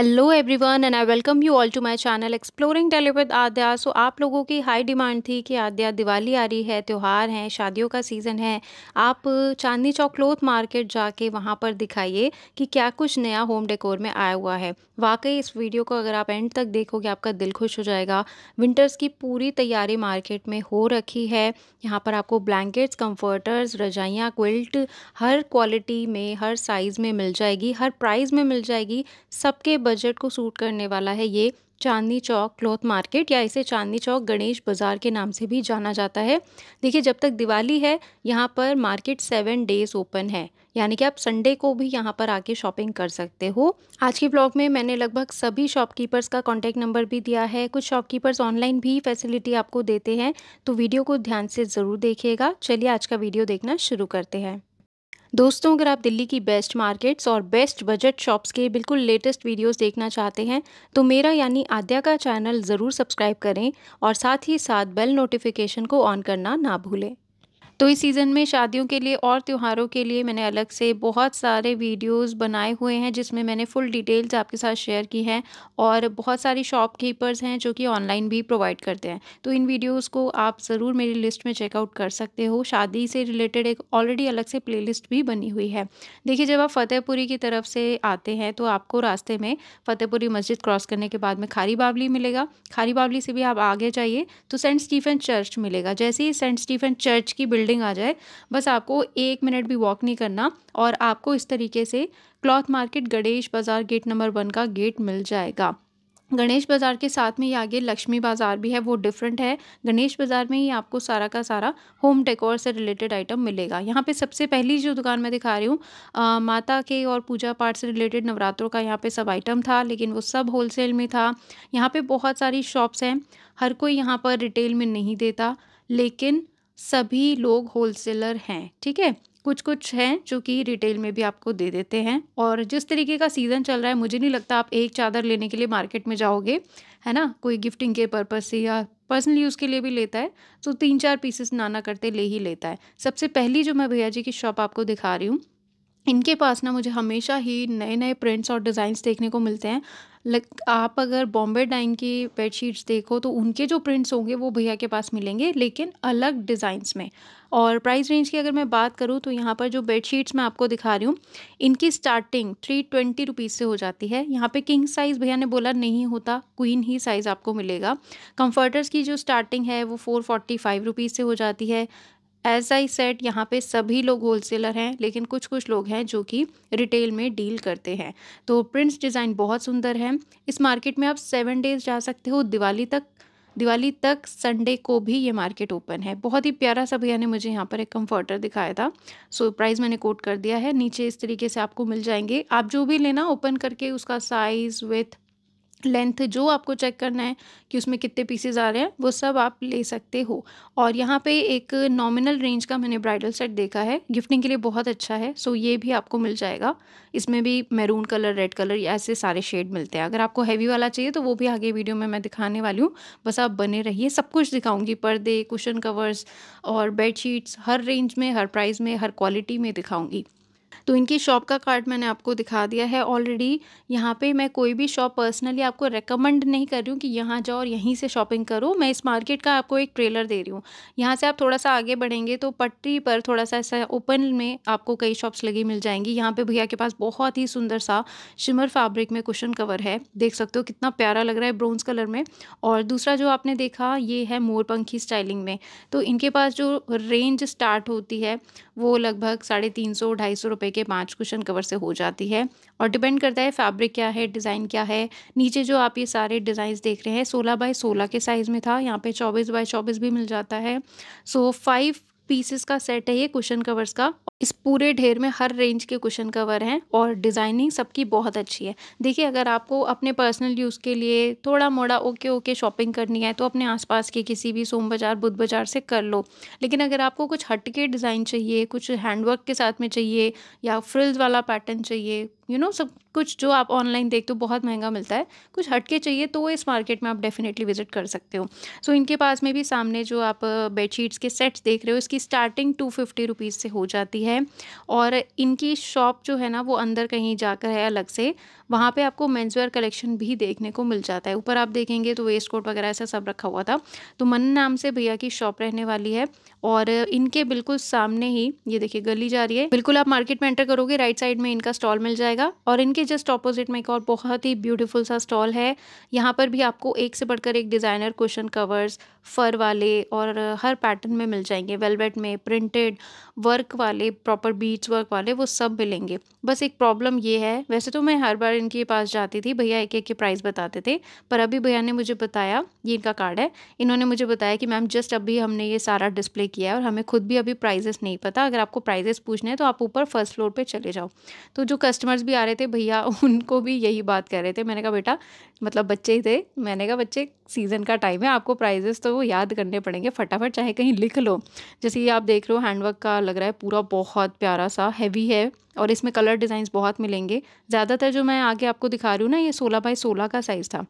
Hello everyone and I welcome you all to my channel exploring टेलीविथ Aadya so आप लोगों की हाई डिमांड थी कि आद्या दिवाली आ रही है त्यौहार हैं शादियों का सीज़न है आप चांदनी चौक क्लोथ मार्केट जाके वहाँ पर दिखाइए कि क्या कुछ नया होम डेकोर में आया हुआ है वाकई इस वीडियो को अगर आप एंड तक देखोगे आपका दिल खुश हो जाएगा विंटर्स की पूरी तैयारी मार्केट में हो रखी है यहाँ पर आपको ब्लैंकेट्स कम्फर्टर्स रजाइयाँ क्विल्ट हर क्वालिटी में हर साइज़ में मिल जाएगी हर प्राइज में मिल जाएगी सबके बजट को सूट करने वाला है ये चांदनी चौक क्लॉथ मार्केट या इसे चांदनी चौक गणेश बाज़ार के नाम से भी जाना जाता है देखिए जब तक दिवाली है यहाँ पर मार्केट सेवन डेज़ ओपन है यानी कि आप संडे को भी यहाँ पर आके शॉपिंग कर सकते हो आज के ब्लॉग में मैंने लगभग सभी शॉपकीपर्स का कॉन्टैक्ट नंबर भी दिया है कुछ शॉपकीपर्स ऑनलाइन भी फैसिलिटी आपको देते हैं तो वीडियो को ध्यान से ज़रूर देखिएगा चलिए आज का वीडियो देखना शुरू करते हैं दोस्तों अगर आप दिल्ली की बेस्ट मार्केट्स और बेस्ट बजट शॉप्स के बिल्कुल लेटेस्ट वीडियोस देखना चाहते हैं तो मेरा यानी आद्या का चैनल ज़रूर सब्सक्राइब करें और साथ ही साथ बेल नोटिफिकेशन को ऑन करना ना भूलें तो इस सीज़न में शादियों के लिए और त्योहारों के लिए मैंने अलग से बहुत सारे वीडियोस बनाए हुए हैं जिसमें मैंने फुल डिटेल्स आपके साथ शेयर की हैं और बहुत सारी शॉपकीपर्स हैं जो कि ऑनलाइन भी प्रोवाइड करते हैं तो इन वीडियोस को आप ज़रूर मेरी लिस्ट में चेकआउट कर सकते हो शादी से रिलेटेड एक ऑलरेडी अलग से प्ले भी बनी हुई है देखिए जब आप फ़तेहपुरी की तरफ से आते हैं तो आपको रास्ते में फ़तेहपुरी मस्जिद क्रॉस करने के बाद में खारी बावली मिलेगा खारी बावली से भी आप आगे जाइए तो सेंट स्टीफन चर्च मिलेगा जैसे ही सेंट स्टीफन चर्च की बिल्डिंग शेडिंग आ जाए बस आपको एक मिनट भी वॉक नहीं करना और आपको इस तरीके से cloth market Ganesh Bazaar gate number one का गेट मिल जाएगा गणेश बाज़ार के साथ में ही आगे लक्ष्मी बाज़ार भी है वो डिफरेंट है गणेश बाज़ार में ही आपको सारा का सारा होम डेकोर से रिलेटेड आइटम मिलेगा यहाँ पे सबसे पहली जो दुकान मैं दिखा रही हूँ माता के और पूजा पाठ से रिलेटेड नवरात्रों का यहाँ पे सब आइटम था लेकिन वो सब होलसेल में था यहाँ पर बहुत सारी शॉप्स हैं हर कोई यहाँ पर रिटेल में नहीं देता लेकिन सभी लोग होलसेलर हैं ठीक है कुछ कुछ हैं जो कि रिटेल में भी आपको दे देते हैं और जिस तरीके का सीज़न चल रहा है मुझे नहीं लगता आप एक चादर लेने के लिए मार्केट में जाओगे है ना कोई गिफ्टिंग के पर्पज़ से या पर्सनल यूज़ के लिए भी लेता है तो तीन चार पीसेस नाना करते ले ही लेता है सबसे पहली जो मैं भैया जी की शॉप आपको दिखा रही हूँ इनके पास ना मुझे हमेशा ही नए नए प्रिंट्स और डिज़ाइंस देखने को मिलते हैं लग आप अगर बॉम्बे डाइन की बेडशीट्स देखो तो उनके जो प्रिंट्स होंगे वो भैया के पास मिलेंगे लेकिन अलग डिज़ाइंस में और प्राइस रेंज की अगर मैं बात करूँ तो यहाँ पर जो बेडशीट्स मैं आपको दिखा रही हूँ इनकी स्टार्टिंग थ्री ट्वेंटी रुपीज़ से हो जाती है यहाँ पे किंग साइज़ भैया ने बोला नहीं होता क्वीन ही साइज़ आपको मिलेगा कम्फर्टर्स की जो स्टार्टिंग है वो फोर फोर्टी फाइव रुपीज़ से हो जाती है एज आई सेट यहाँ पे सभी लोग होलसेलर हैं लेकिन कुछ कुछ लोग हैं जो कि रिटेल में डील करते हैं तो प्रिंट्स डिज़ाइन बहुत सुंदर है इस मार्केट में आप सेवन डेज जा सकते हो दिवाली तक दिवाली तक संडे को भी ये मार्केट ओपन है बहुत ही प्यारा सा भैया ने मुझे यहाँ पर एक कम्फर्टर दिखाया था सो so, प्राइस मैंने कोट कर दिया है नीचे इस तरीके से आपको मिल जाएंगे आप जो भी लेना ओपन करके उसका साइज़ विथ लेंथ जो आपको चेक करना है कि उसमें कितने पीसेज आ रहे हैं वो सब आप ले सकते हो और यहाँ पे एक नॉमिनल रेंज का मैंने ब्राइडल सेट देखा है गिफ्टिंग के लिए बहुत अच्छा है सो ये भी आपको मिल जाएगा इसमें भी मैरून कलर रेड कलर या ऐसे सारे शेड मिलते हैं अगर आपको हैवी वाला चाहिए तो वो भी आगे वीडियो में मैं दिखाने वाली हूँ बस आप बने रहिए सब कुछ दिखाऊँगी पर्दे कुशन कवर्स और बेड हर रेंज में हर प्राइस में हर क्वालिटी में दिखाऊँगी तो इनकी शॉप का कार्ड मैंने आपको दिखा दिया है ऑलरेडी यहाँ पे मैं कोई भी शॉप पर्सनली आपको रेकमेंड नहीं कर रही हूँ कि यहाँ जाओ और यहीं से शॉपिंग करो मैं इस मार्केट का आपको एक ट्रेलर दे रही हूँ यहाँ से आप थोड़ा सा आगे बढ़ेंगे तो पटरी पर थोड़ा सा ऐसा ओपन में आपको कई शॉप्स लगी मिल जाएंगी यहाँ पर भैया के पास बहुत ही सुंदर सा शिमर फैब्रिक में कुशन कवर है देख सकते हो कितना प्यारा लग रहा है ब्राउन्स कलर में और दूसरा जो आपने देखा ये है मोरपंखी स्टाइलिंग में तो इनके पास जो रेंज स्टार्ट होती है वो लगभग साढ़े तीन सौ ढाई सौ रुपये के पांच कुशन कवर से हो जाती है और डिपेंड करता है फैब्रिक क्या है डिज़ाइन क्या है नीचे जो आप ये सारे डिज़ाइंस देख रहे हैं सोलह बाय सोलह के साइज़ में था यहाँ पे चौबीस बाय चौबीस भी मिल जाता है सो फाइव पीसेस का सेट है ये कुशन कवर्स का इस पूरे ढेर में हर रेंज के कुशन कवर हैं और डिज़ाइनिंग सबकी बहुत अच्छी है देखिए अगर आपको अपने पर्सनल यूज़ के लिए थोड़ा मोड़ा ओके ओके शॉपिंग करनी है तो अपने आसपास के किसी भी सोम बाज़ार बुध बाज़ार से कर लो लेकिन अगर आपको कुछ हटके डिज़ाइन चाहिए कुछ हैंडवर्क के साथ में चाहिए या फ्रिल्स वाला पैटर्न चाहिए यू you नो know, सब कुछ जो आप ऑनलाइन देखते हो बहुत महंगा मिलता है कुछ हटके चाहिए तो इस मार्केट में आप डेफिनेटली विजिट कर सकते हो सो so, इनके पास में भी सामने जो आप बेडशीट्स के सेट्स देख रहे हो इसकी स्टार्टिंग टू फिफ्टी रुपीज़ से हो जाती है और इनकी शॉप जो है ना वो अंदर कहीं जाकर है अलग से वहाँ पे आपको मेन्सवेयर कलेक्शन भी देखने को मिल जाता है ऊपर आप देखेंगे तो वेस्ट कोट वगैरह ऐसा सब रखा हुआ था तो मन नाम से भैया की शॉप रहने वाली है और इनके बिल्कुल सामने ही ये देखिए गली जा रही है बिल्कुल आप मार्केट में एंटर करोगे राइट साइड में इनका स्टॉल मिल जाएगा और इनके जस्ट ऑपोजिट में एक और बहुत ही ब्यूटीफुल सा स्टॉल है यहाँ पर भी आपको एक से बढ़कर एक डिज़ाइनर क्वेश्चन कवर्स फर वाले और हर पैटर्न में मिल जाएंगे वेलवेट में प्रिंटेड वर्क वाले प्रॉपर बीट्स वर्क वाले वो सब मिलेंगे बस एक प्रॉब्लम ये है वैसे तो मैं हर बार इनके पास जाती थी भैया एक एक के प्राइस बताते थे पर अभी भैया ने मुझे बताया ये इनका कार्ड है इन्होंने मुझे बताया कि मैम जस्ट अभी हमने ये सारा डिस्प्ले किया है और हमें खुद भी अभी प्राइजेस नहीं पता अगर आपको प्राइजेस पूछने हैं तो आप ऊपर फर्स्ट फ्लोर पर चले जाओ तो जो कस्टमर्स भी आ रहे थे भैया उनको भी यही बात कर रहे थे मैंने कहा बेटा मतलब बच्चे ही थे मैंने कहा बच्चे सीज़न का टाइम है आपको प्राइजेस तो वो याद करने पड़ेंगे फटाफट चाहे कहीं लिख लो जैसे ये आप देख रहे हो हैंडवर्क का लग रहा है पूरा बहुत प्यारा सा हैवी है और इसमें कलर डिज़ाइंस बहुत मिलेंगे ज़्यादातर जो मैं आगे आपको दिखा रही हूँ ना ये सोलह बाई सोलह का साइज़ था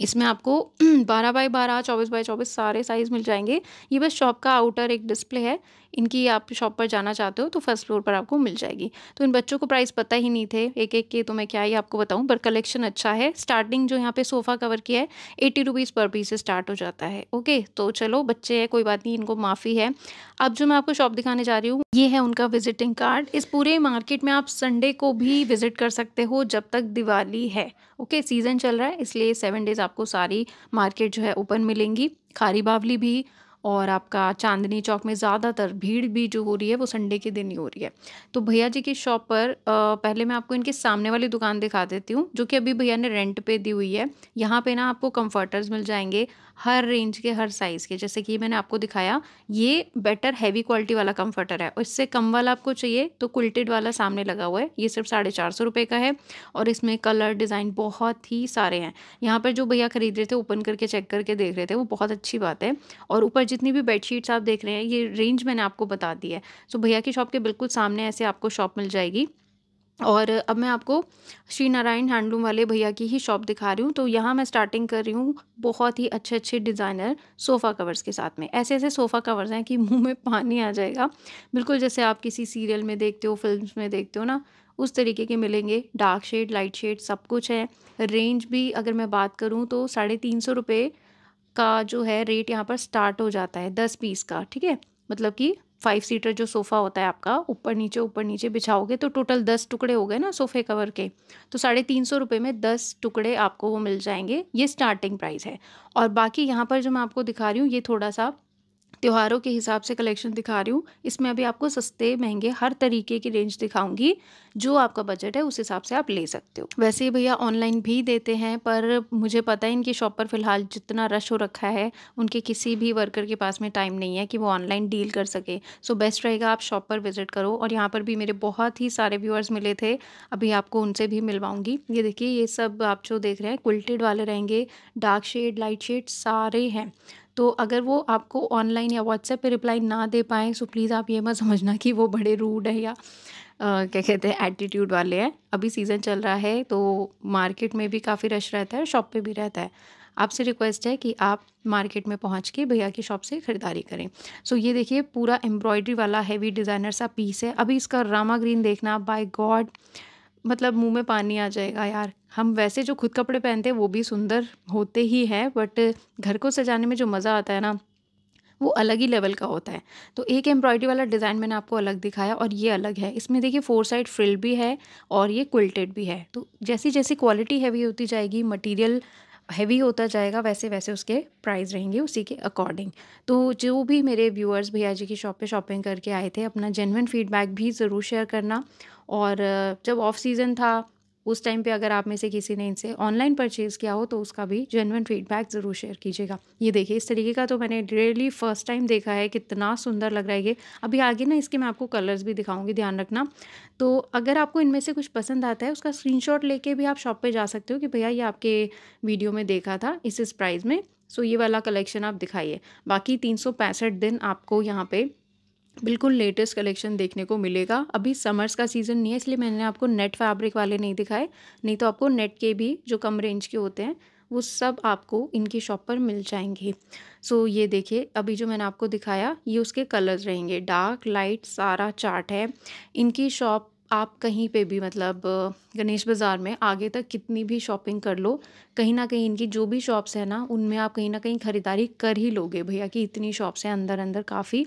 इसमें आपको बारह बाई बारह चौबीस बाई चौबीस सारे साइज़ मिल जाएंगे ये बस शॉप का आउटर एक डिस्प्ले है इनकी आप शॉप पर जाना चाहते हो तो फर्स्ट फ्लोर पर आपको मिल जाएगी तो इन बच्चों को प्राइस पता ही नहीं थे एक एक के तो मैं क्या ही आपको बताऊँ पर कलेक्शन अच्छा है स्टार्टिंग जो यहाँ पे सोफ़ा कवर किया है एट्टी रुपीज़ पर पीस से स्टार्ट हो जाता है ओके तो चलो बच्चे हैं कोई बात नहीं इनको माफ़ी है अब जो मैं आपको शॉप दिखाने जा रही हूँ ये है उनका विजिटिंग कार्ड इस पूरे मार्केट में आप संडे को भी विजिट कर सकते हो जब तक दिवाली है ओके सीज़न चल रहा है इसलिए सेवन डेज़ आपको सारी मार्केट जो है ओपन मिलेंगी खारी बावली भी और आपका चांदनी चौक में ज़्यादातर भीड़ भी जो हो रही है वो संडे के दिन ही हो रही है तो भैया जी की शॉप पर पहले मैं आपको इनके सामने वाली दुकान दिखा देती हूँ जो कि अभी भैया ने रेंट पे दी हुई है यहाँ पे ना आपको कम्फर्टर्स मिल जाएंगे हर रेंज के हर साइज़ के जैसे कि मैंने आपको दिखाया ये बेटर हैवी क्वालिटी वाला कम्फर्टर है और इससे कम वाला आपको चाहिए तो कुल्टेड वाला सामने लगा हुआ है ये सिर्फ साढ़े चार सौ रुपये का है और इसमें कलर डिज़ाइन बहुत ही सारे हैं यहाँ पर जो भैया खरीद रहे थे ओपन करके चेक करके देख रहे थे वो बहुत अच्छी बात है और ऊपर जितनी भी बेडशीट्स आप देख रहे हैं ये रेंज मैंने आपको बता दी है सो तो भैया की शॉप के बिल्कुल सामने ऐसे आपको शॉप मिल जाएगी और अब मैं आपको श्री नारायण हैंडलूम वाले भैया की ही शॉप दिखा रही हूँ तो यहाँ मैं स्टार्टिंग कर रही हूँ बहुत ही अच्छे अच्छे डिज़ाइनर सोफ़ा कवर्स के साथ में ऐसे ऐसे सोफ़ा कवर्स हैं कि मुंह में पानी आ जाएगा बिल्कुल जैसे आप किसी सीरियल में देखते हो फिल्म्स में देखते हो ना उस तरीके के मिलेंगे डार्क शेड लाइट शेड सब कुछ है रेंज भी अगर मैं बात करूँ तो साढ़े तीन सौ रुपये का जो है रेट यहाँ पर स्टार्ट हो जाता है दस पीस का ठीक है मतलब कि फाइव सीटर जो सोफ़ा होता है आपका ऊपर नीचे ऊपर नीचे बिछाओगे तो टोटल दस टुकड़े हो गए ना सोफ़े कवर के तो साढ़े तीन सौ रुपये में दस टुकड़े आपको वो मिल जाएंगे ये स्टार्टिंग प्राइस है और बाकी यहाँ पर जो मैं आपको दिखा रही हूँ ये थोड़ा सा त्योहारों के हिसाब से कलेक्शन दिखा रही हूँ इसमें अभी आपको सस्ते महंगे हर तरीके की रेंज दिखाऊंगी जो आपका बजट है उस हिसाब से आप ले सकते हो वैसे भैया ऑनलाइन भी देते हैं पर मुझे पता है इनकी शॉप पर फिलहाल जितना रश हो रखा है उनके किसी भी वर्कर के पास में टाइम नहीं है कि वो ऑनलाइन डील कर सके सो बेस्ट रहेगा आप शॉप पर विजिट करो और यहाँ पर भी मेरे बहुत ही सारे व्यूअर्स मिले थे अभी आपको उनसे भी मिलवाऊंगी ये देखिए ये सब आप जो देख रहे हैं क्विल्टेड वाले रहेंगे डार्क शेड लाइट शेड सारे हैं तो अगर वो आपको ऑनलाइन या व्हाट्सएप पे रिप्लाई ना दे पाएँ सो प्लीज़ आप ये मत समझना कि वो बड़े रूड है या क्या कहते हैं एटीट्यूड वाले हैं अभी सीज़न चल रहा है तो मार्केट में भी काफ़ी रश रहता है शॉप पे भी रहता है आपसे रिक्वेस्ट है कि आप मार्केट में पहुंच के भैया की शॉप से ख़रीदारी करें सो so, ये देखिए पूरा एम्ब्रॉयडरी वाला हैवी डिज़ाइनर सा पीस है अभी इसका रामा ग्रीन देखना बाय गॉड मतलब मुंह में पानी आ जाएगा यार हम वैसे जो खुद कपड़े पहनते हैं वो भी सुंदर होते ही हैं बट घर को सजाने में जो मज़ा आता है ना वो अलग ही लेवल का होता है तो एक एम्ब्रॉयडरी वाला डिज़ाइन मैंने आपको अलग दिखाया और ये अलग है इसमें देखिए फोर साइड फ्रिल भी है और ये क्विल्टेड भी है तो जैसी जैसी क्वालिटी हैवी होती जाएगी मटेरियल हैवी होता जाएगा वैसे वैसे उसके प्राइस रहेंगे उसी के अकॉर्डिंग तो जो भी मेरे व्यूअर्स भैया जी की शॉप पे शॉपिंग करके आए थे अपना जेनवन फीडबैक भी ज़रूर शेयर करना और जब ऑफ सीज़न था उस टाइम पे अगर आप में से किसी ने इनसे ऑनलाइन परचेज़ किया हो तो उसका भी जेनवन फीडबैक ज़रूर शेयर कीजिएगा ये देखिए इस तरीके का तो मैंने रियली फर्स्ट टाइम देखा है कितना सुंदर लग रहा है ये अभी आगे ना इसके मैं आपको कलर्स भी दिखाऊंगी ध्यान रखना तो अगर आपको इनमें से कुछ पसंद आता है उसका स्क्रीन लेके भी आप शॉप पर जा सकते हो कि भैया ये आपके वीडियो में देखा था इस इस प्राइज़ में सो ये वाला कलेक्शन आप दिखाइए बाकी तीन दिन आपको यहाँ पर बिल्कुल लेटेस्ट कलेक्शन देखने को मिलेगा अभी समर्स का सीज़न नहीं है इसलिए मैंने आपको नेट फैब्रिक वाले नहीं दिखाए नहीं तो आपको नेट के भी जो कम रेंज के होते हैं वो सब आपको इनकी शॉप पर मिल जाएंगे सो so, ये देखिए अभी जो मैंने आपको दिखाया ये उसके कलर्स रहेंगे डार्क लाइट सारा चार्ट है इनकी शॉप आप कहीं पे भी मतलब गणेश बाज़ार में आगे तक कितनी भी शॉपिंग कर लो कहीं ना कहीं इनकी जो भी शॉप्स हैं ना उनमें आप कहीं ना कहीं ख़रीदारी कर ही लोगे भैया कि इतनी शॉप्स हैं अंदर अंदर काफ़ी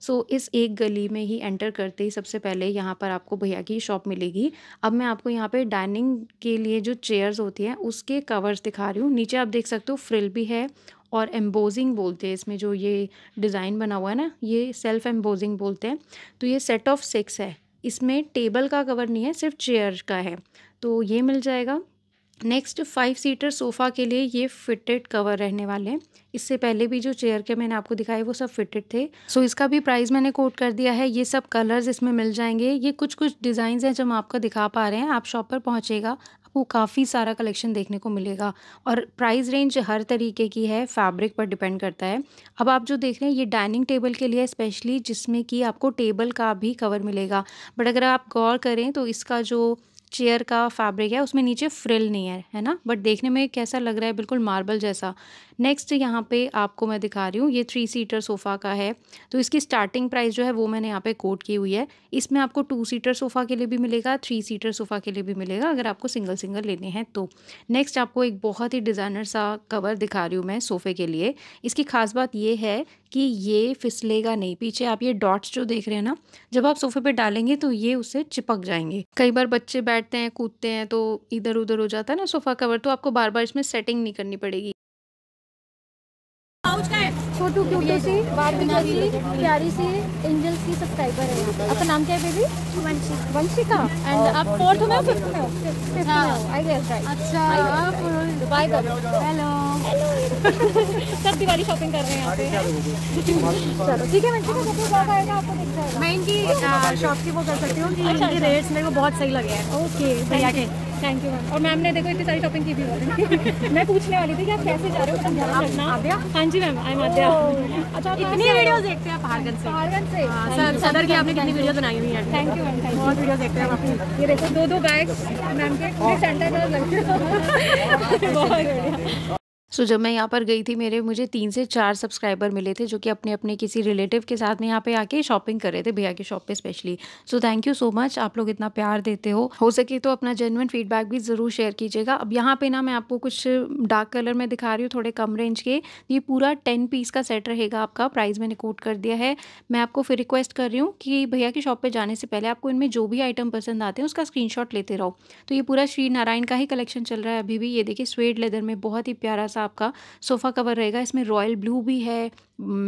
सो so, इस एक गली में ही एंटर करते ही सबसे पहले यहाँ पर आपको भैया की शॉप मिलेगी अब मैं आपको यहाँ पे डाइनिंग के लिए जो चेयर्स होती हैं उसके कवर्स दिखा रही हूँ नीचे आप देख सकते हो फ्रिल भी है और एम्बोजिंग बोलते हैं इसमें जो ये डिज़ाइन बना हुआ है ना ये सेल्फ एम्बोजिंग बोलते हैं तो ये सेट ऑफ सिक्स है इसमें टेबल का कवर नहीं है सिर्फ चेयर का है तो ये मिल जाएगा नेक्स्ट फाइव सीटर सोफ़ा के लिए ये फिटेड कवर रहने वाले हैं इससे पहले भी जो चेयर के मैंने आपको दिखाए वो सब फिटेड थे सो so, इसका भी प्राइस मैंने कोट कर दिया है ये सब कलर्स इसमें मिल जाएंगे ये कुछ कुछ डिज़ाइन हैं जो हम आपको दिखा पा रहे हैं आप शॉप पर पहुँचेगा आपको काफ़ी सारा कलेक्शन देखने को मिलेगा और प्राइस रेंज हर तरीके की है फैब्रिक पर डिपेंड करता है अब आप जो देख रहे हैं ये डाइनिंग टेबल के लिए स्पेशली जिसमें कि आपको टेबल का भी कवर मिलेगा बट अगर आप गौर करें तो इसका जो चेयर का फैब्रिक है उसमें नीचे फ्रिल नहीं है है ना बट देखने में कैसा लग रहा है बिल्कुल मार्बल जैसा नेक्स्ट यहाँ पे आपको मैं दिखा रही हूँ ये थ्री सीटर सोफ़ा का है तो इसकी स्टार्टिंग प्राइस जो है वो मैंने यहाँ पे कोट की हुई है इसमें आपको टू सीटर सोफ़ा के लिए भी मिलेगा थ्री सीटर सोफ़ा के लिए भी मिलेगा अगर आपको सिंगल सिंगल लेने हैं तो नेक्स्ट आपको एक बहुत ही डिज़ाइनर सा कवर दिखा रही हूँ मैं सोफ़े के लिए इसकी खास बात ये है कि ये फिसलेगा नहीं पीछे आप ये डॉट्स जो देख रहे हैं ना जब आप सोफ़े पर डालेंगे तो ये उससे चिपक जाएंगे कई बार बच्चे बैठते हैं कूदते हैं तो इधर उधर हो जाता है ना सोफ़ा कवर तो आपको बार बार इसमें सेटिंग नहीं करनी पड़ेगी छोटू सी बारबी सी प्यारी सी एंजल्स की सब्सक्राइबर है आपका नाम क्या है बेबी वंशी वंशिका एंड आप फोर्थ हो fifth fifth I guess right अच्छा आप बाय करो हेलो सब दिवाली शॉपिंग कर रहे हैं चलो ठीक है मैं इनकी शॉप अच्छा, की वो कर सकती हूँ अच्छा, इनके रेट्स अच्छा। मेरे को बहुत सही लगे हैं ओके भैया के थैंक यू मैम और मैम ने देखो इतनी सारी शॉपिंग की भी हो रही मैं पूछने वाली थी कि आप कैसे जा रहे हो मतलब ध्यान रखना हाँ जी मैम आई एम अच्छा इतनी वीडियो देखते हैं पहाड़गंज से पहाड़गंज से हाँ, सर सदर की आपने कितनी वीडियो बनाई हुई है थैंक यू मैम बहुत वीडियो देखते हैं आपकी ये देखो दो दो बैग मैम के सेंटर में लगते बहुत सो so, जब मैं यहाँ पर गई थी मेरे मुझे तीन से चार सब्सक्राइबर मिले थे जो कि अपने अपने किसी रिलेटिव के साथ में यहाँ पे आके शॉपिंग कर रहे थे भैया के शॉप पे specially so thank you so much आप लोग इतना प्यार देते हो हो सके तो अपना जेनुअन फीडबैक भी ज़रूर शेयर कीजिएगा अब यहाँ पे ना मैं आपको कुछ डार्क कलर में दिखा रही हूँ थोड़े कम रेंज के ये पूरा टेन पीस का सेट रहेगा आपका प्राइस मैंने कोट कर दिया है मैं आपको फिर रिक्वेस्ट कर रही हूँ कि भैया की शॉप पर जाने से पहले आपको इनमें जो भी आइटम पसंद आते हैं उसका स्क्रीन लेते रहो तो ये पूरा श्री नारायण का ही कलेक्शन चल रहा है अभी भी ये देखिए स्वेड लेदर में बहुत ही प्यारा सा आपका सोफ़ा कवर रहेगा इसमें रॉयल ब्लू भी है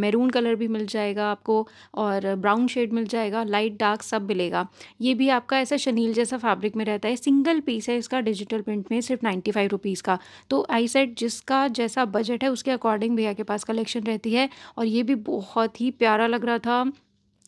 मैरून कलर भी मिल जाएगा आपको और ब्राउन शेड मिल जाएगा लाइट डार्क सब मिलेगा ये भी आपका ऐसा शनील जैसा फैब्रिक में रहता है सिंगल पीस है इसका डिजिटल प्रिंट में सिर्फ नाइन्टी फाइव रुपीज़ का तो आई सेट जिसका जैसा बजट है उसके अकॉर्डिंग भैया के पास कलेक्शन रहती है और ये भी बहुत ही प्यारा लग रहा था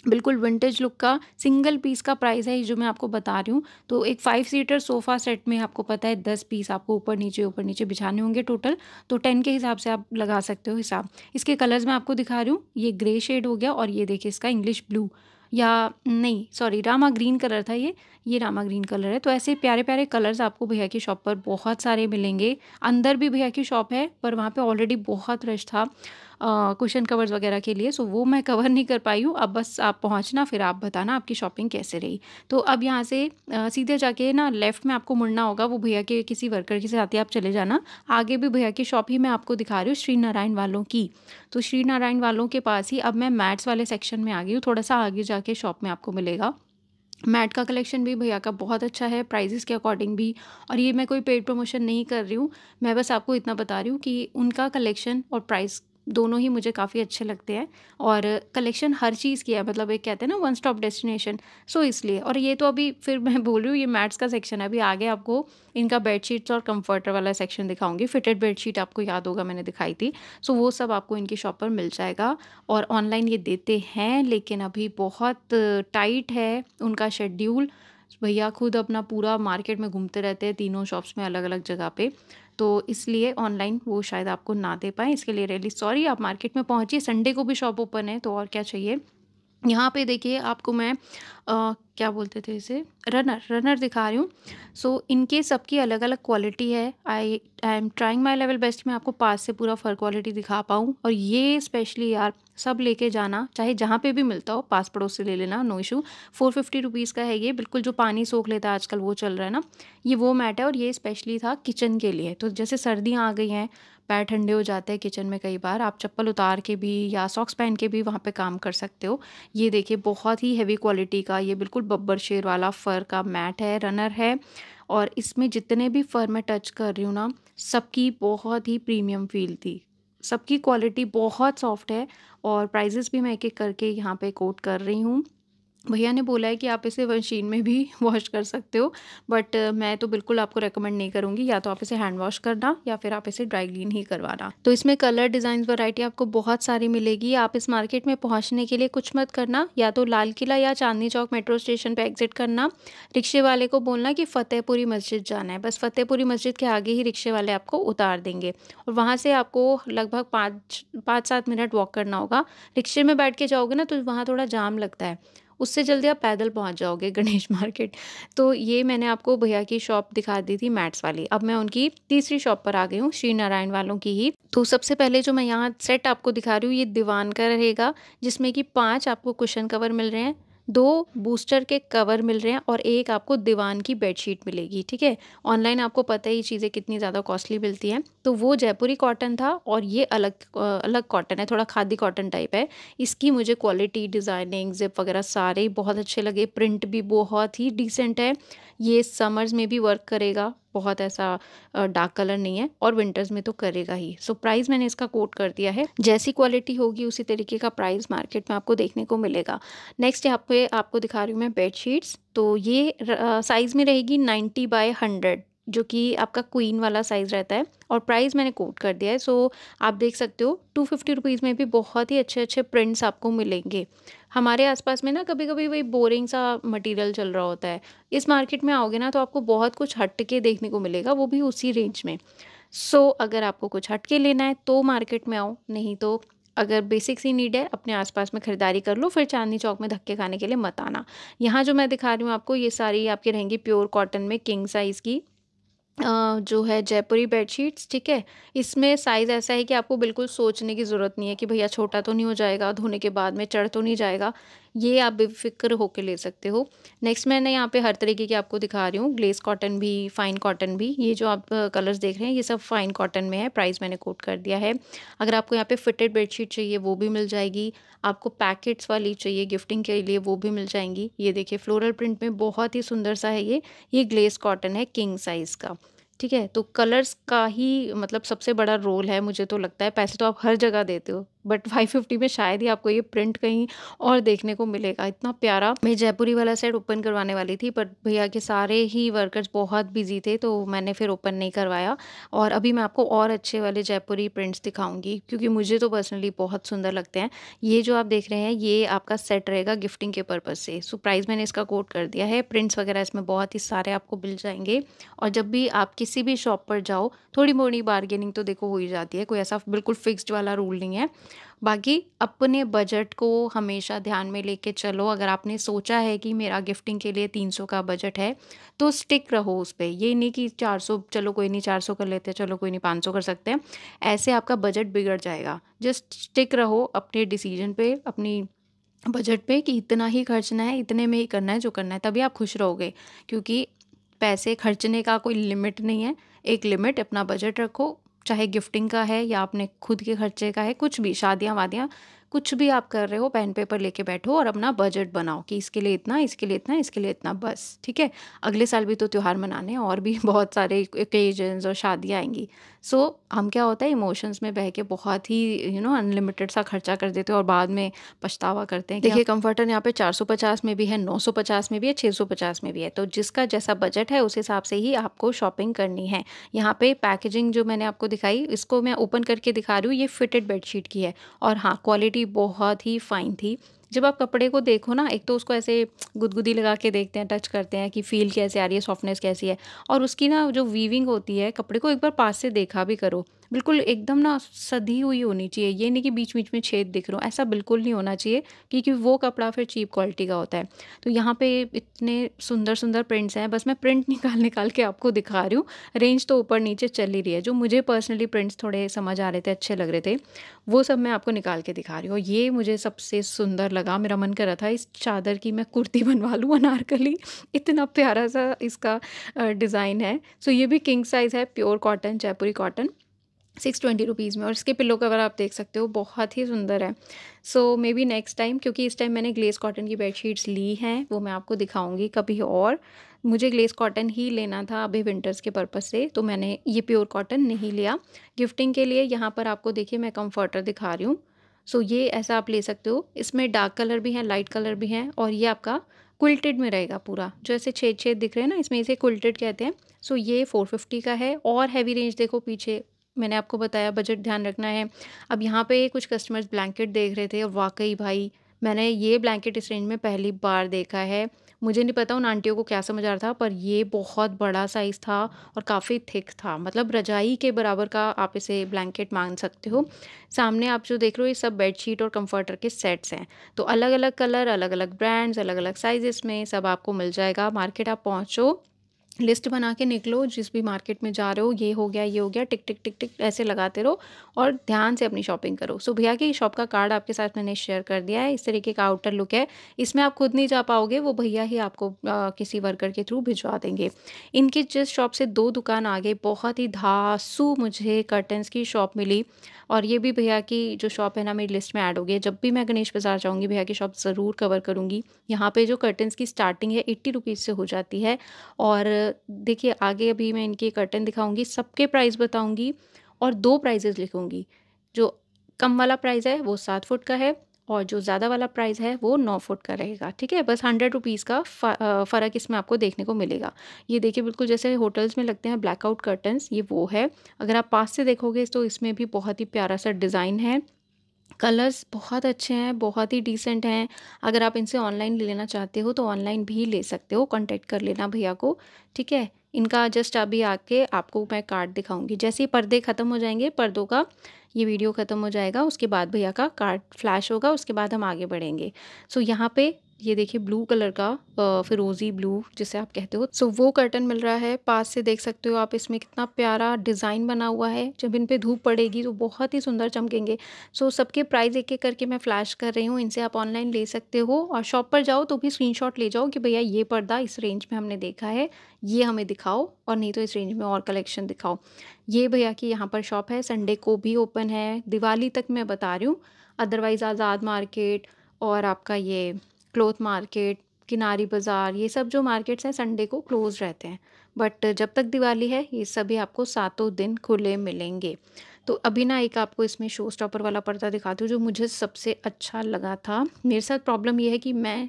बिल्कुल विंटेज लुक का सिंगल पीस का प्राइस है ये जो मैं आपको बता रही हूँ तो एक फाइव सीटर सोफ़ा सेट में आपको पता है दस पीस आपको ऊपर नीचे ऊपर नीचे बिछाने होंगे टोटल तो टेन के हिसाब से आप लगा सकते हो हिसाब इसके कलर्स मैं आपको दिखा रही हूँ ये ग्रे शेड हो गया और ये देखिए इसका इंग्लिश ब्लू या नहीं सॉरी रामा ग्रीन कलर था ये ये रामा ग्रीन कलर है तो ऐसे प्यारे प्यारे कलर्स आपको भैया की शॉप पर बहुत सारे मिलेंगे अंदर भी भैया की शॉप है पर वहाँ पर ऑलरेडी बहुत रश था कुशन कवर्स वगैरह के लिए सो वो मैं कवर नहीं कर पाई हूँ अब बस आप पहुँचना फिर आप बताना आपकी शॉपिंग कैसे रही तो अब यहाँ से सीधे जाके ना लेफ़्ट में आपको मुड़ना होगा वो भैया के किसी वर्कर के साथ ही आप चले जाना आगे भी भैया की शॉप ही मैं आपको दिखा रही हूँ श्री नारायण वालों की तो श्री नारायण वालों के पास ही अब मैं मैट्स वाले सेक्शन में आ गई हूँ थोड़ा सा आगे जाके शॉप में आपको मिलेगा मैट का कलेक्शन भी भैया का बहुत अच्छा है प्राइजेस के अकॉर्डिंग भी और ये मैं कोई पेड प्रमोशन नहीं कर रही हूँ मैं बस आपको इतना बता रही हूँ कि उनका कलेक्शन और प्राइस दोनों ही मुझे काफ़ी अच्छे लगते हैं और कलेक्शन हर चीज़ की है मतलब एक कहते हैं ना वन स्टॉप डेस्टिनेशन सो इसलिए और ये तो अभी फिर मैं बोल रही हूँ ये मैट्स का सेक्शन है अभी आगे आपको इनका बेडशीट्स और कंफर्टर वाला सेक्शन दिखाऊंगी फिटेड बेडशीट आपको याद होगा मैंने दिखाई थी सो वो सब आपको इनकी शॉप पर मिल जाएगा और ऑनलाइन ये देते हैं लेकिन अभी बहुत टाइट है उनका शेड्यूल भैया खुद अपना पूरा मार्केट में घूमते रहते हैं तीनों शॉप्स में अलग अलग जगह पे तो इसलिए ऑनलाइन वो शायद आपको ना दे पाए इसके लिए रियली सॉरी आप मार्केट में पहुँचिए संडे को भी शॉप ओपन है तो और क्या चाहिए यहाँ पे देखिए आपको मैं आ, क्या बोलते थे इसे रनर रनर दिखा रही हूँ सो so, इनके सबकी अलग अलग क्वालिटी है I I am trying my level best मैं आपको पास से पूरा फर क्वालिटी दिखा पाऊँ और ये स्पेशली यार सब लेके जाना चाहे जहाँ पे भी मिलता हो पास पड़ोस से ले लेना no issue four fifty rupees का है ये बिल्कुल जो पानी सोख लेता है आजकल वो चल रहा है ना ये वो मैट है और ये स्पेशली था किचन के लिए तो जैसे सर्दियाँ आ गई हैं पैर ठंडे हो जाते हैं किचन में कई बार आप चप्पल उतार के भी या सॉक्स पहन के भी वहाँ पे काम कर सकते हो ये देखिए बहुत ही हैवी क्वालिटी का ये बिल्कुल बब्बर शेर वाला फ़र का मैट है रनर है और इसमें जितने भी फ़र मैं टच कर रही हूँ ना सबकी बहुत ही प्रीमियम फील थी सबकी क्वालिटी बहुत सॉफ्ट है और प्राइजेस भी मैं एक एक करके यहाँ पे कोट कर रही हूँ भैया ने बोला है कि आप इसे मशीन में भी वॉश कर सकते हो बट मैं तो बिल्कुल आपको रेकमेंड नहीं करूँगी या तो आप इसे हैंड वॉश करना या फिर आप इसे ड्राई क्लीन ही करवाना तो इसमें कलर डिज़ाइन वैरायटी आपको बहुत सारी मिलेगी आप इस मार्केट में पहुँचने के लिए कुछ मत करना या तो लाल किला या चांदनी चौक मेट्रो स्टेशन पर एग्जिट करना रिक्शे वाले को बोलना कि फ़तेहपुरी मस्जिद जाना है बस फ़तेहपुरी मस्जिद के आगे ही रिक्शे वाले आपको उतार देंगे और वहाँ से आपको लगभग पाँच पाँच सात मिनट वॉक करना होगा रिक्शे में बैठ के जाओगे ना तो वहाँ थोड़ा जाम लगता है उससे जल्दी आप पैदल पहुंच जाओगे गणेश मार्केट तो ये मैंने आपको भैया की शॉप दिखा दी थी मैट्स वाली अब मैं उनकी तीसरी शॉप पर आ गई हूँ श्री नारायण वालों की ही तो सबसे पहले जो मैं यहाँ सेट आपको दिखा रही हूँ ये दीवान का रहेगा जिसमें कि पाँच आपको कुशन कवर मिल रहे हैं दो बूस्टर के कवर मिल रहे हैं और एक आपको दीवान की बेडशीट मिलेगी ठीक है ऑनलाइन आपको पता ही चीज़ें कितनी ज़्यादा कॉस्टली मिलती हैं तो वो जयपुरी कॉटन था और ये अलग अलग कॉटन है थोड़ा खादी कॉटन टाइप है इसकी मुझे क्वालिटी डिज़ाइनिंग जिप वगैरह सारे बहुत अच्छे लगे प्रिंट भी बहुत ही डिसेंट है ये समर्स में भी वर्क करेगा बहुत ऐसा डार्क कलर नहीं है और विंटर्स में तो करेगा ही सो so, प्राइस मैंने इसका कोट कर दिया है जैसी क्वालिटी होगी उसी तरीके का प्राइस मार्केट में आपको देखने को मिलेगा नेक्स्ट यहाँ पे आपको दिखा रही हूँ मैं बेडशीट्स तो ये साइज़ में रहेगी नाइन्टी बाय हंड्रेड जो कि आपका क्वीन वाला साइज़ रहता है और प्राइस मैंने कोट कर दिया है सो आप देख सकते हो टू फिफ्टी रुपीज़ में भी बहुत ही अच्छे अच्छे प्रिंट्स आपको मिलेंगे हमारे आसपास में ना कभी कभी वही बोरिंग सा मटेरियल चल रहा होता है इस मार्केट में आओगे ना तो आपको बहुत कुछ हट के देखने को मिलेगा वो भी उसी रेंज में सो so, अगर आपको कुछ हट के लेना है तो मार्केट में आओ नहीं तो अगर बेसिक सी नीड है अपने आसपास में ख़रीदारी कर लो फिर चांदनी चौक में धक्के खाने के लिए मत आना यहाँ जो मैं दिखा रही हूँ आपको ये सारी आपके रहेंगी प्योर कॉटन में किंग साइज़ की जो है जयपुरी बेडशीट्स ठीक है इसमें साइज़ ऐसा है कि आपको बिल्कुल सोचने की ज़रूरत नहीं है कि भैया छोटा तो नहीं हो जाएगा धोने के बाद में चढ़ तो नहीं जाएगा ये आप बेफिक्र होकर ले सकते हो नेक्स्ट मैंने यहाँ पे हर तरीके की आपको दिखा रही हूँ ग्लेस कॉटन भी फाइन कॉटन भी ये जो आप कलर्स देख रहे हैं ये सब फाइन कॉटन में है प्राइस मैंने कोट कर दिया है अगर आपको यहाँ पे फिटेड बेडशीट चाहिए वो भी मिल जाएगी आपको पैकेट्स वाली चाहिए गिफ्टिंग के लिए वो भी मिल जाएंगी ये देखिए फ्लोरल प्रिंट में बहुत ही सुंदर सा है ये ये ग्लेस कॉटन है किंग साइज़ का ठीक है तो कलर्स का ही मतलब सबसे बड़ा रोल है मुझे तो लगता है पैसे तो आप हर जगह देते हो बट 550 में शायद ही आपको ये प्रिंट कहीं और देखने को मिलेगा इतना प्यारा मैं जयपुरी वाला सेट ओपन करवाने वाली थी पर भैया के सारे ही वर्कर्स बहुत बिजी थे तो मैंने फिर ओपन नहीं करवाया और अभी मैं आपको और अच्छे वाले जयपुरी प्रिंट्स दिखाऊंगी क्योंकि मुझे तो पर्सनली बहुत सुंदर लगते हैं ये जो आप देख रहे हैं ये आपका सेट रहेगा गिफ्टिंग के पर्पज़ से सो प्राइस मैंने इसका कोट कर दिया है प्रिंट्स वगैरह इसमें बहुत ही सारे आपको मिल जाएंगे और जब भी आप किसी भी शॉप पर जाओ थोड़ी मोड़ी बार्गेनिंग तो देखो हो ही जाती है कोई ऐसा बिल्कुल फिक्सड वाला रूल नहीं है बाकी अपने बजट को हमेशा ध्यान में लेके चलो अगर आपने सोचा है कि मेरा गिफ्टिंग के लिए तीन सौ का बजट है तो स्टिक रहो उस पर ये नहीं कि चार सौ चलो कोई नहीं चार सौ कर लेते चलो कोई नहीं पाँच सौ कर सकते हैं ऐसे आपका बजट बिगड़ जाएगा जस्ट स्टिक रहो अपने डिसीजन पे अपनी बजट पे कि इतना ही खर्चना है इतने में ही करना है जो करना है तभी आप खुश रहोगे क्योंकि पैसे खर्चने का कोई लिमिट नहीं है एक लिमिट अपना बजट रखो चाहे गिफ्टिंग का है या अपने खुद के खर्चे का है कुछ भी शादियाँ वादियाँ कुछ भी आप कर रहे हो पेन पेपर लेके बैठो और अपना बजट बनाओ कि इसके लिए इतना इसके लिए इतना इसके लिए इतना बस ठीक है अगले साल भी तो त्यौहार मनाने और भी बहुत सारे ओकेजन्स और शादियाँ आएंगी सो so, हम क्या होता है इमोशंस में बह के बहुत ही यू नो अनलिमिटेड सा खर्चा कर देते हैं और बाद में पछतावा करते हैं देखिए कम्फर्टर तो यहाँ पे चार में भी है नौ में भी है छः में भी है तो जिसका जैसा बजट है उस हिसाब से ही आपको शॉपिंग करनी है यहाँ पे पैकेजिंग जो मैंने आपको दिखाई इसको मैं ओपन करके दिखा रही हूँ ये फिटेड बेडशीट की है और हाँ क्वालिटी क्वालिटी बहुत ही फ़ाइन थी जब आप कपड़े को देखो ना एक तो उसको ऐसे गुदगुदी लगा के देखते हैं टच करते हैं कि फील कैसे आ रही है सॉफ्टनेस कैसी है और उसकी ना जो वीविंग होती है कपड़े को एक बार पास से देखा भी करो बिल्कुल एकदम ना सधी हुई होनी चाहिए ये नहीं कि बीच बीच में छेद दिख रहा हो ऐसा बिल्कुल नहीं होना चाहिए क्योंकि वो कपड़ा फिर चीप क्वालिटी का होता है तो यहाँ पे इतने सुंदर सुंदर प्रिंट्स हैं बस मैं प्रिंट निकाल निकाल के आपको दिखा रही हूँ रेंज तो ऊपर नीचे चल ही रही है जो मुझे पर्सनली प्रिंट्स थोड़े समझ आ रहे थे अच्छे लग रहे थे वो सब मैं आपको निकाल के दिखा रही हूँ ये मुझे सबसे सुंदर लगा मेरा मन कर रहा था इस चादर की मैं कुर्ती बनवा लूँ अनारकली इतना प्यारा सा इसका डिज़ाइन है सो ये भी किंग साइज़ है pure cotton Jaipuri cotton six twenty rupees में और इसके पिलो कवर आप देख सकते हो बहुत ही सुंदर है so maybe next time क्योंकि इस टाइम मैंने ग्लेस कॉटन की बेडशीट्स ली हैं वो मैं आपको दिखाऊंगी कभी और मुझे ग्लेस कॉटन ही लेना था अभी विंटर्स के पर्पज़ से तो मैंने ये प्योर कॉटन नहीं लिया गिफ्टिंग के लिए यहाँ पर आपको देखिए मैं कम्फर्टर दिखा रही हूँ सो ये ऐसा आप ले सकते हो इसमें डार्क कलर भी हैं लाइट कलर भी हैं और ये आपका क्विल्टेड में रहेगा पूरा जो ऐसे छेद छेद दिख रहे हैं ना इसमें इसे क्विल्टेड कहते हैं सो ये फोर फिफ्टी का है और हैवी रेंज देखो पीछे मैंने आपको बताया बजट ध्यान रखना है अब यहाँ पे कुछ कस्टमर्स ब्लैंकेट देख रहे थे और वाकई भाई मैंने ये ब्लैंकेट इस रेंज में पहली बार देखा है मुझे नहीं पता उन आंटियों को क्या समझ आ रहा था पर ये बहुत बड़ा साइज़ था और काफ़ी थिक था मतलब रजाई के बराबर का आप इसे ब्लैंकेट मांग सकते हो सामने आप जो देख रहे हो ये सब बेडशीट और कंफर्टर के सेट्स हैं तो अलग अलग कलर अलग अलग ब्रांड्स अलग अलग साइज़ में सब आपको मिल जाएगा मार्केट आप पहुँचो लिस्ट बना के निकलो जिस भी मार्केट में जा रहे हो ये हो गया ये हो गया टिक टिक टिक टिक ऐसे लगाते रहो और ध्यान से अपनी शॉपिंग करो सो भैया की शॉप का कार्ड आपके साथ मैंने शेयर कर दिया है इस तरीके का आउटर लुक है इसमें आप खुद नहीं जा पाओगे वो भैया ही आपको आ, किसी वर्कर के थ्रू भिजवा देंगे इनकी जिस शॉप से दो दुकान आ गए बहुत ही धासू मुझे कर्टन्स की शॉप मिली और ये भी भैया की जो शॉप है ना मेरी लिस्ट में ऐड हो गई जब भी मैं गणेश बाजार जाऊँगी भैया की शॉप ज़रूर कवर करूँगी यहाँ पर जो कर्टन्स की स्टार्टिंग है एट्टी रुपीज़ से हो जाती है और देखिए आगे अभी मैं इनके कर्टन दिखाऊंगी सबके प्राइस बताऊंगी और दो प्राइजेस लिखूंगी जो कम वाला प्राइस है वो सात फुट का है और जो ज़्यादा वाला प्राइस है वो नौ फुट का रहेगा ठीक है बस हंड्रेड रुपीज़ का फ़र्क इसमें आपको देखने को मिलेगा ये देखिए बिल्कुल जैसे होटल्स में लगते हैं ब्लैकआउट कर्टन्स ये वो है अगर आप पास से देखोगे तो इसमें भी बहुत ही प्यारा सा डिज़ाइन है कलर्स बहुत अच्छे हैं बहुत ही डिसेंट हैं अगर आप इनसे ऑनलाइन लेना चाहते हो तो ऑनलाइन भी ले सकते हो कॉन्टेक्ट कर लेना भैया को ठीक है इनका जस्ट अभी आके आपको मैं कार्ड दिखाऊंगी जैसे ही पर्दे ख़त्म हो जाएंगे पर्दों का ये वीडियो ख़त्म हो जाएगा उसके बाद भैया का कार्ड फ्लैश होगा उसके बाद हम आगे बढ़ेंगे सो यहाँ पे ये देखिए ब्लू कलर का फिरोजी ब्लू जिसे आप कहते हो सो वो कर्टन मिल रहा है पास से देख सकते हो आप इसमें कितना प्यारा डिज़ाइन बना हुआ है जब इन पे धूप पड़ेगी तो बहुत ही सुंदर चमकेंगे सो सबके प्राइस एक एक करके मैं फ्लैश कर रही हूँ इनसे आप ऑनलाइन ले सकते हो और शॉप पर जाओ तो भी स्क्रीन ले जाओ कि भैया ये पर्दा इस रेंज में हमने देखा है ये हमें दिखाओ और नहीं तो इस रेंज में और कलेक्शन दिखाओ ये भैया की यहाँ पर शॉप है संडे को भी ओपन है दिवाली तक मैं बता रही हूँ अदरवाइज़ आज़ाद मार्केट और आपका ये क्लोथ मार्केट किनारी बाज़ार ये सब जो मार्केट्स हैं संडे को क्लोज़ रहते हैं बट जब तक दिवाली है ये सभी आपको सातों दिन खुले मिलेंगे तो अभी ना एक आपको इसमें शो स्टॉपर वाला पर्दा दिखाती हूँ जो मुझे सबसे अच्छा लगा था मेरे साथ प्रॉब्लम ये है कि मैं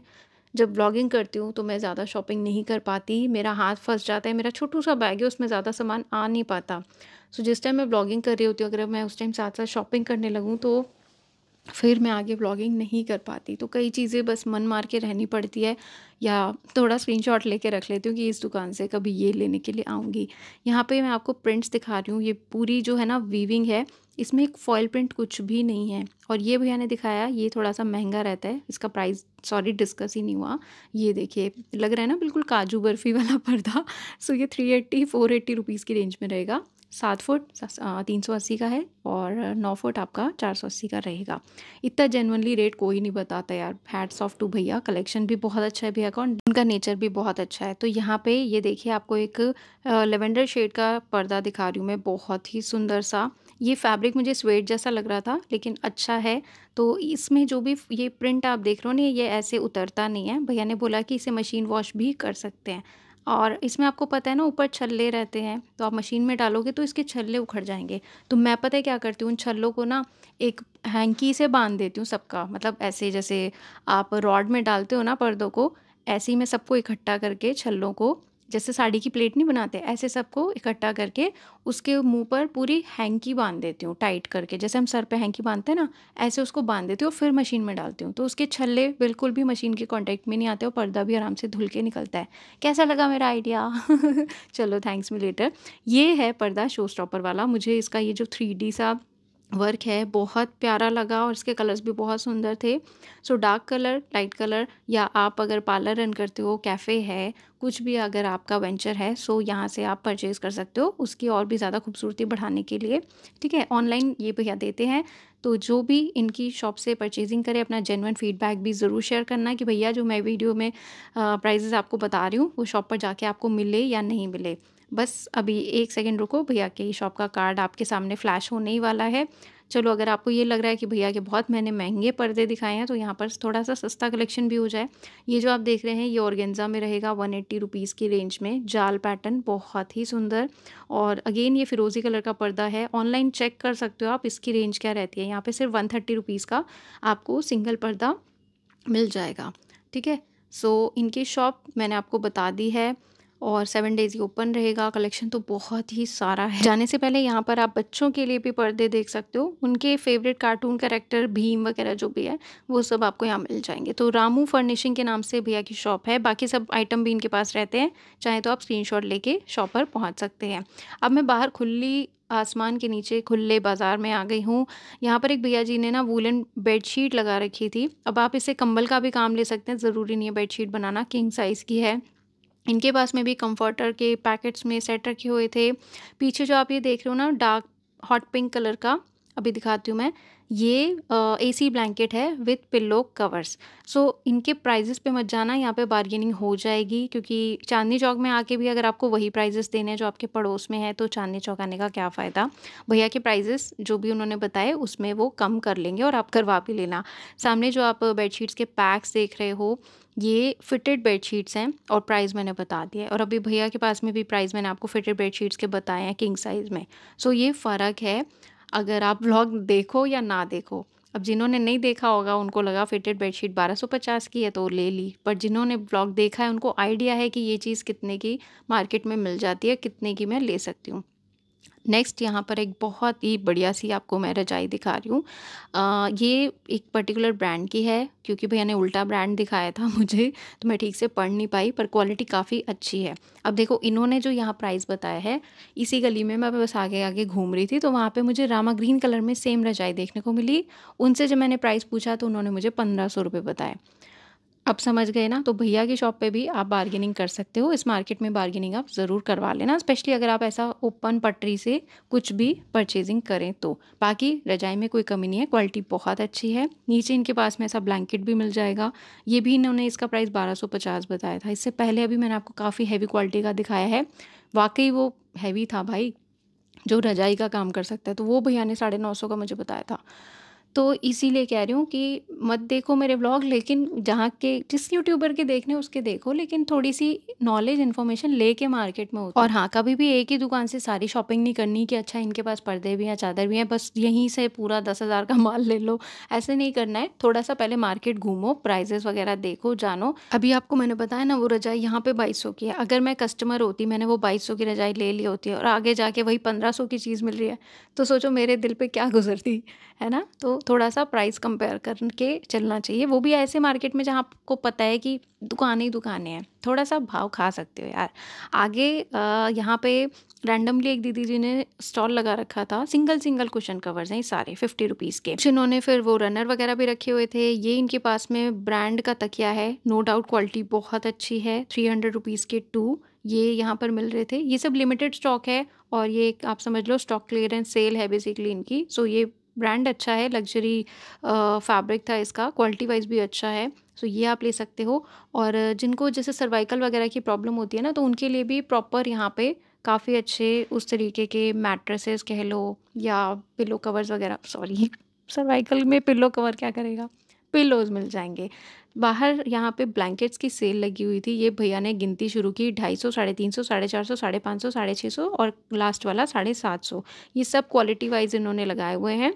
जब ब्लॉगिंग करती हूँ तो मैं ज़्यादा शॉपिंग नहीं कर पाती मेरा हाथ फंस जाता है मेरा छोटू सा बैग है उसमें ज़्यादा सामान आ नहीं पाता सो so, जिस टाइम मैं ब्लॉगिंग कर रही होती हूँ अगर मैं उस टाइम साथ साथ शॉपिंग करने लगूँ तो फिर मैं आगे ब्लॉगिंग नहीं कर पाती तो कई चीज़ें बस मन मार के रहनी पड़ती है या थोड़ा स्क्रीनशॉट लेके रख लेती हूँ कि इस दुकान से कभी ये लेने के लिए आऊँगी यहाँ पे मैं आपको प्रिंट्स दिखा रही हूँ ये पूरी जो है ना वीविंग है इसमें एक फॉयल प्रिंट कुछ भी नहीं है और ये भैया ने दिखाया ये थोड़ा सा महंगा रहता है इसका प्राइस सॉरी डिस्कस ही नहीं हुआ ये देखिए लग रहा है ना बिल्कुल काजू बर्फ़ी वाला पर्दा सो ये three eighty four eighty rupees की रेंज में रहेगा सात फुट तीन सौ अस्सी का है और नौ फुट आपका चार सौ अस्सी का रहेगा इतना जेनवनली रेट कोई नहीं बताता यार हैट्स ऑफ टू भैया कलेक्शन भी बहुत अच्छा है भैया का उनका नेचर भी बहुत अच्छा है तो यहाँ पे ये देखिए आपको एक लेवेंडर शेड का पर्दा दिखा रही हूँ मैं बहुत ही सुंदर सा ये फैब्रिक मुझे स्वेट जैसा लग रहा था लेकिन अच्छा है तो इसमें जो भी ये प्रिंट आप देख रहे हो ना ये ऐसे उतरता नहीं है भैया ने बोला कि इसे मशीन वॉश भी कर सकते हैं और इसमें आपको पता है ना ऊपर छल्ले रहते हैं तो आप मशीन में डालोगे तो इसके छल्ले उखड़ जाएंगे तो मैं पता है क्या करती हूँ उन छल्लों को ना एक हैंकी से बांध देती हूँ सबका मतलब ऐसे जैसे आप रॉड में डालते हो ना पर्दों को ऐसे ही मैं सबको इकट्ठा करके छल्लों को जैसे साड़ी की प्लेट नहीं बनाते ऐसे सबको इकट्ठा करके उसके मुंह पर पूरी हैंकी बांध देती हूँ टाइट करके जैसे हम सर पे हैंकी बांधते हैं ना ऐसे उसको बांध देती हूँ फिर मशीन में डालती हूँ तो उसके छल्ले बिल्कुल भी मशीन के कॉन्टैक्ट में नहीं आते और पर्दा भी आराम से धुल के निकलता है कैसा लगा मेरा आइडिया चलो थैंक्स मी लेटर ये है पर्दा शो स्टॉपर वाला मुझे इसका ये जो थ्री सा वर्क है बहुत प्यारा लगा और इसके कलर्स भी बहुत सुंदर थे so dark colour light colour या आप अगर पार्लर रन करते हो कैफ़े है कुछ भी अगर आपका वेंचर है सो यहाँ से आप परचेज कर सकते हो उसकी और भी ज़्यादा खूबसूरती बढ़ाने के लिए ठीक है ऑनलाइन ये भैया देते हैं तो जो भी इनकी शॉप से परचेजिंग करें अपना जेनवन फीडबैक भी ज़रूर शेयर करना कि भैया जो मैं वीडियो में प्राइजेज़ आपको बता रही हूँ वो शॉप पर जाके आपको मिले या नहीं मिले बस अभी एक सेकेंड रुको भैया के शॉप का कार्ड आपके सामने फ्लैश होने ही वाला है चलो अगर आपको ये लग रहा है कि भैया के बहुत मैंने महंगे पर्दे दिखाए हैं तो यहाँ पर थोड़ा सा सस्ता कलेक्शन भी हो जाए ये जो आप देख रहे हैं ये ऑर्गेन्जा में रहेगा वन एट्टी रुपीज़ की रेंज में जाल पैटर्न बहुत ही सुंदर और अगेन ये फिरोजी कलर का पर्दा है ऑनलाइन चेक कर सकते हो आप इसकी रेंज क्या रहती है यहाँ पर सिर्फ वन थर्टी रुपीज़ का आपको सिंगल पर्दा मिल जाएगा ठीक है सो इनकी शॉप मैंने आपको बता दी है और सेवन डेज़ ही ओपन रहेगा कलेक्शन तो बहुत ही सारा है जाने से पहले यहाँ पर आप बच्चों के लिए भी पर्दे देख सकते हो उनके फेवरेट कार्टून करेक्टर भीम वगैरह जो भी है वो सब आपको यहाँ मिल जाएंगे तो रामू फर्निशिंग के नाम से भैया की शॉप है बाकी सब आइटम भी इनके पास रहते हैं चाहे तो आप स्क्रीनशॉट लेके शॉप पर पहुँच सकते हैं अब मैं बाहर खुली आसमान के नीचे खुले बाज़ार में आ गई हूँ यहाँ पर एक भैया जी ने ना वूलन बेडशीट लगा रखी थी अब आप इसे कंबल का भी काम ले सकते हैं ज़रूरी नहीं है बेडशीट बनाना किंग साइज़ की है इनके पास में भी कंफर्टर के पैकेट्स में सेट रखे हुए थे पीछे जो आप ये देख रहे हो ना डार्क हॉट पिंक कलर का अभी दिखाती हूँ मैं ये ए सी ब्लैंकेट है विथ पिल्लो कवर्स सो इनके प्राइजेस पे मत जाना यहाँ पे बार्गेनिंग हो जाएगी क्योंकि चांदनी चौक में आके भी अगर आपको वही प्राइजेस देने हैं जो आपके पड़ोस में है तो चांदनी चौक आने का क्या फ़ायदा भैया के प्राइजेस जो भी उन्होंने बताए उसमें वो कम कर लेंगे और आप करवा भी लेना सामने जो आप बेडशीट्स के पैक्स देख रहे हो ये फिटेड बेडशीट्स हैं और प्राइस मैंने बता दिया है और अभी भैया के पास में भी प्राइस मैंने आपको फिटेड बेडशीट्स के बताए हैं किंग साइज़ में सो so ये फ़र्क है अगर आप ब्लॉग देखो या ना देखो अब जिन्होंने नहीं देखा होगा उनको लगा फिटेड बेडशीट 1250 की है तो ले ली पर जिन्होंने ब्लॉग देखा है उनको आइडिया है कि ये चीज़ कितने की मार्केट में मिल जाती है कितने की मैं ले सकती हूँ नेक्स्ट यहाँ पर एक बहुत ही बढ़िया सी आपको मैं रजाई दिखा रही हूँ ये एक पर्टिकुलर ब्रांड की है क्योंकि भैया ने उल्टा ब्रांड दिखाया था मुझे तो मैं ठीक से पढ़ नहीं पाई पर क्वालिटी काफ़ी अच्छी है अब देखो इन्होंने जो यहाँ प्राइस बताया है इसी गली में मैं बस आगे आगे घूम रही थी तो वहाँ पर मुझे रामा ग्रीन कलर में सेम रजाई देखने को मिली उनसे जब मैंने प्राइस पूछा तो उन्होंने मुझे पंद्रह सौ बताया अब समझ गए ना तो भैया की शॉप पे भी आप बार्गेनिंग कर सकते हो इस मार्केट में बार्गेनिंग आप ज़रूर करवा लेना स्पेशली अगर आप ऐसा ओपन पटरी से कुछ भी परचेजिंग करें तो बाकी रजाई में कोई कमी नहीं है क्वालिटी बहुत अच्छी है नीचे इनके पास में ऐसा ब्लैंकेट भी मिल जाएगा ये भी इन्होंने इसका प्राइस बारह बताया था इससे पहले अभी मैंने आपको काफ़ी हैवी क्वालिटी का दिखाया है वाकई वो हैवी था भाई जो रजाई का काम कर सकता है तो वो भैया ने साढ़े नौ सौ का मुझे बताया था तो इसीलिए कह रही हूँ कि मत देखो मेरे ब्लॉग लेकिन जहाँ के जिस यूट्यूबर के देखने उसके देखो लेकिन थोड़ी सी नॉलेज इन्फॉर्मेशन लेके मार्केट में हो और हाँ कभी भी एक ही दुकान से सारी शॉपिंग नहीं करनी कि अच्छा इनके पास पर्दे भी हैं चादर भी हैं बस यहीं से पूरा दस हज़ार का माल ले लो ऐसे नहीं करना है थोड़ा सा पहले मार्केट घूमो प्राइजेस वगैरह देखो जानो अभी आपको मैंने बताया ना वो रजाई यहाँ पे बाईस की है अगर मैं कस्टमर होती मैंने वो बाईस की रजाई ले ली होती है और आगे जाके वही पंद्रह की चीज़ मिल रही है तो सोचो मेरे दिल पर क्या गुजरती है ना तो थोड़ा सा प्राइस कंपेयर करके चलना चाहिए वो भी ऐसे मार्केट में जहाँ आपको पता है कि दुकानें ही दुकानें हैं थोड़ा सा भाव खा सकते हो यार आगे यहाँ पे रैंडमली एक दीदी जी ने स्टॉल लगा रखा था सिंगल सिंगल कुशन कवर्स हैं सारे फिफ्टी रुपीज़ के जिन्होंने फिर वो रनर वगैरह भी रखे हुए थे ये इनके पास में ब्रांड का तकिया है नो डाउट क्वालिटी बहुत अच्छी है थ्री हंड्रेड रुपीज़ के टू ये यहाँ पर मिल रहे थे ये सब लिमिटेड स्टॉक है और ये आप समझ लो स्टॉक क्लियरेंस सेल है बेसिकली इनकी सो ये ब्रांड अच्छा है लग्जरी फैब्रिक था इसका क्वालिटी वाइज भी अच्छा है सो ये आप ले सकते हो और जिनको जैसे सर्वाइकल वगैरह की प्रॉब्लम होती है ना तो उनके लिए भी प्रॉपर यहाँ पे काफ़ी अच्छे उस तरीके के मैट्रेसेस कह लो या पिलो कवर्स वगैरह सॉरी सर्वाइकल में पिलो कवर क्या करेगा पिलोज मिल जाएंगे बाहर यहाँ पे ब्लैंकेट्स की सेल लगी हुई थी ये भैया ने गिनती शुरू की ढाई सौ साढ़े तीन सौ साढ़े चार सौ साढ़े पाँच सौ साढ़े छः सौ और लास्ट वाला साढ़े सात सौ ये सब क्वालिटी वाइज इन्होंने लगाए हुए हैं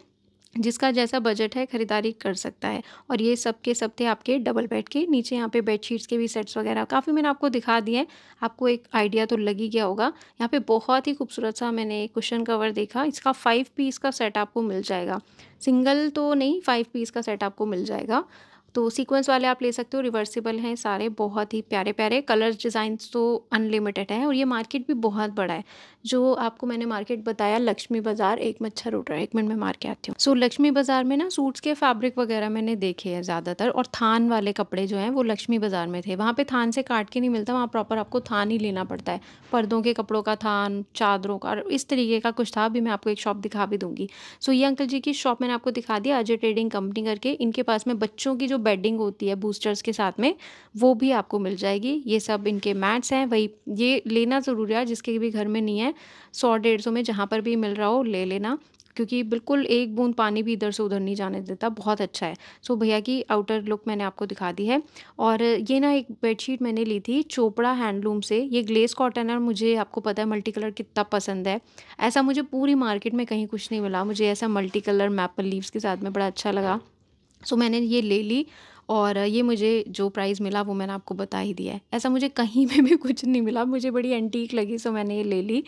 जिसका जैसा बजट है ख़रीदारी कर सकता है और ये सब के सब थे आपके डबल बेड के नीचे यहाँ पे बेडशीट्स के भी सेट्स वगैरह काफ़ी मैंने आपको दिखा दिए हैं आपको एक आइडिया तो लग ही गया होगा यहाँ पे बहुत ही खूबसूरत सा मैंने कुशन कवर देखा इसका फाइव पीस का सेट आपको मिल जाएगा सिंगल तो नहीं फाइव पीस का सेट आपको मिल जाएगा तो सीक्वेंस वाले आप ले सकते हो रिवर्सिबल हैं सारे बहुत ही प्यारे प्यारे कलर्स डिज़ाइंस तो अनलिमिटेड हैं और ये मार्केट भी बहुत बड़ा है जो आपको मैंने मार्केट बताया लक्ष्मी बाज़ार एक मच्छर उठ रहा है एक मिनट में मार के आती हूँ सो so, लक्ष्मी बाज़ार में ना सूट्स के फैब्रिक वगैरह मैंने देखे हैं ज़्यादातर और थान वाले कपड़े जो हैं वो लक्ष्मी बाज़ार में थे वहाँ पर थान से काट के नहीं मिलता वहाँ प्रॉपर आपको थान ही लेना पड़ता है पर्दों के कपड़ों का थान चादरों का इस तरीके का कुछ था अभी मैं आपको एक शॉप दिखा भी दूँगी सो ये अंकल जी की शॉप मैंने आपको दिखा दिया अजय ट्रेडिंग कंपनी करके इनके पास में बच्चों की जो बेडिंग होती है बूस्टर्स के साथ में वो भी आपको मिल जाएगी ये सब इनके मैट्स हैं वही ये लेना ज़रूरी है जिसके भी घर में नहीं है सौ डेढ़ सौ में जहाँ पर भी मिल रहा हो ले लेना क्योंकि बिल्कुल एक बूंद पानी भी इधर से उधर नहीं जाने देता बहुत अच्छा है सो भैया की आउटर लुक मैंने आपको दिखा दी है और ये ना एक बेडशीट मैंने ली थी चोपड़ा हैंडलूम से ये ग्लेस कॉटन और मुझे आपको पता है मल्टी कलर कितना पसंद है ऐसा मुझे पूरी मार्केट में कहीं कुछ नहीं मिला मुझे ऐसा मल्टी कलर मैपल लीव्स के साथ में बड़ा अच्छा लगा सो मैंने ये ले ली और ये मुझे जो प्राइस मिला वो मैंने आपको बता ही दिया है ऐसा मुझे कहीं में भी कुछ नहीं मिला मुझे बड़ी एंटीक लगी सो मैंने ये ले ली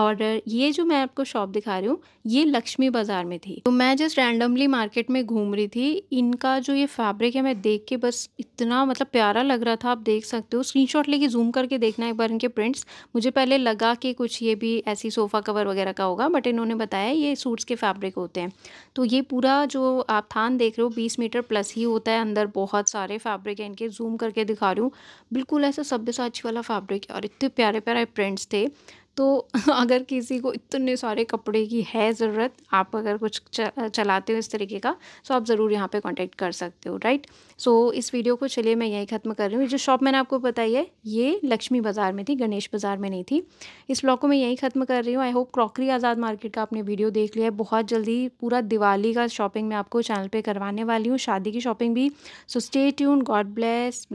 और ये जो मैं आपको शॉप दिखा रही हूँ ये लक्ष्मी बाज़ार में थी तो मैं जस्ट रैंडमली मार्केट में घूम रही थी इनका जो ये फैब्रिक है मैं देख के बस इतना मतलब प्यारा लग रहा था आप देख सकते हो शॉट लेके जूम करके देखना एक बार इनके प्रिंट्स मुझे पहले लगा कि कुछ ये भी ऐसी सोफ़ा कवर वगैरह का होगा बट इन्होंने बताया ये सूट्स के फैब्रिक होते हैं तो ये पूरा जो आप थान देख रहे हो बीस मीटर प्लस ही होता है अंदर बहुत बहुत सारे फैब्रिक हैं इनके जूम करके दिखा रही हूँ बिल्कुल ऐसा सभ्यसाची वाला फैब्रिक है और इतने प्यारे प्यारे प्रिंट्स थे तो अगर किसी को इतने सारे कपड़े की है ज़रूरत आप अगर कुछ चलाते हो इस तरीके का तो आप ज़रूर यहाँ पे कांटेक्ट कर सकते हो राइट सो इस वीडियो को चलिए मैं यहीं ख़त्म कर रही हूँ जो शॉप मैंने आपको बताई है ये लक्ष्मी बाज़ार में थी गणेश बाज़ार में नहीं थी इस ब्लॉग को मैं यहीं ख़त्म कर रही हूँ I hope crockery Azad market का आपने वीडियो देख लिया है बहुत जल्दी पूरा दिवाली का शॉपिंग मैं आपको चैनल पर करवाने वाली हूँ शादी की शॉपिंग भी so stay tuned God bless